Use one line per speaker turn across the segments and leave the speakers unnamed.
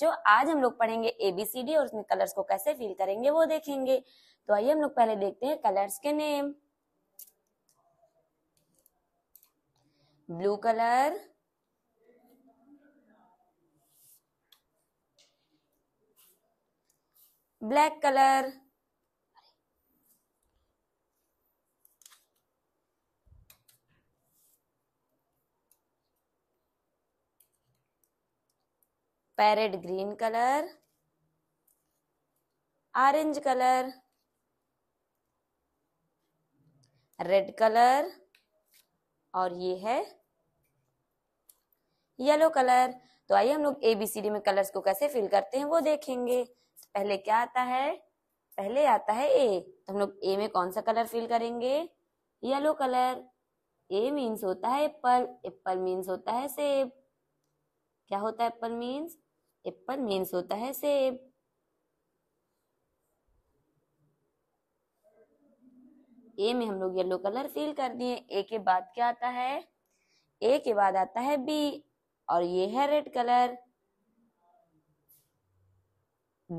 जो आज हम लोग पढ़ेंगे एबीसीडी और उसमें कलर्स को कैसे फील करेंगे वो देखेंगे तो आइए हम लोग पहले देखते हैं कलर्स के name blue colour black colour parrot green colour orange colour red colour और ये है येलो कलर तो आइए हम लोग एबीसीडी में कलर्स को कैसे फिल करते हैं वो देखेंगे पहले क्या आता है पहले आता है ए तो हम लोग ए में कौन सा कलर फिल करेंगे येलो कलर ए मीन्स होता है एप्पल एप्पल मीन्स होता है सेब क्या होता है एप्पल मीन्स एप्पल मीन्स होता है सेब ए में हम लोग येलो कलर फील कर दिए ए के बाद क्या आता है ए के बाद आता है बी और ये है रेड कलर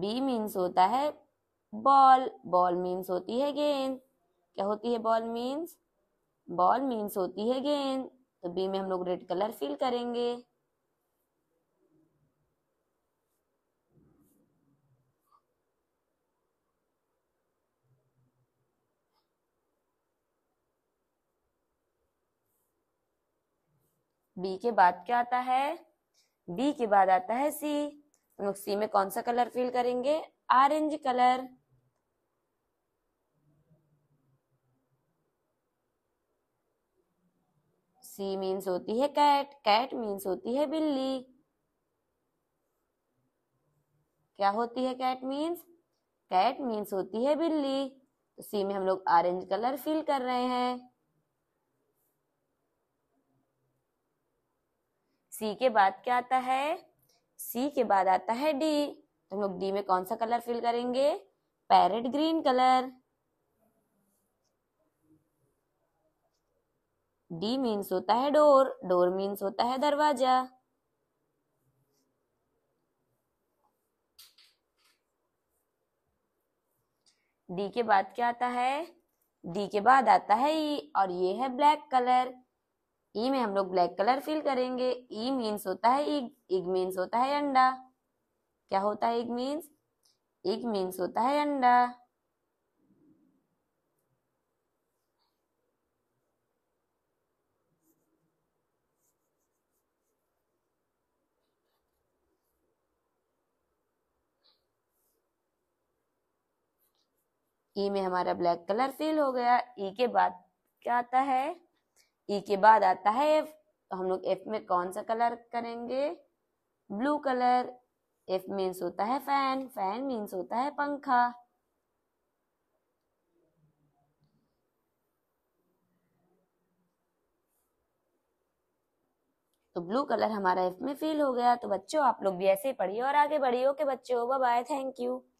बी मीन्स होता है बॉल बॉल मीन्स होती है गेंद क्या होती है बॉल मीन्स बॉल मीन्स होती है गेंद तो बी में हम लोग रेड कलर फील करेंगे बी के बाद क्या आता है बी के बाद आता है सी तो हम लोग सी में कौन सा कलर फील करेंगे ऑरेंज कलर सी मीन्स होती है कैट कैट मीन्स होती है बिल्ली क्या होती है कैट मीन्स कैट मीन्स होती है बिल्ली तो सी में हम लोग ऑरेंज कलर फील कर रहे हैं सी के बाद क्या आता है सी के बाद आता है डी तो हम लोग डी में कौन सा कलर फिल करेंगे parrot green colour D means होता है डोर डोर मीन्स होता है दरवाजा डी के बाद क्या आता है डी के बाद आता है ई e और ये है ब्लैक कलर ई e में हम लोग ब्लैक कलर फिल करेंगे ई e मीन्स होता है इग इग मीन्स होता है अंडा क्या होता है इग मीन्स इग मीन्स होता है अंडा ई e में हमारा ब्लैक कलर फिल हो गया ई के बाद क्या आता है ई e के बाद आता है एफ तो हम लोग एफ में कौन सा कलर करेंगे ब्लू कलर एफ मीन्स होता है फैन फैन मीन्स होता है पंखा तो ब्लू कलर हमारा एफ में फील हो गया तो बच्चों आप लोग भी ऐसे ही पढ़िए और आगे बढ़िए ओके बच्चों बाय बाय थैंक यू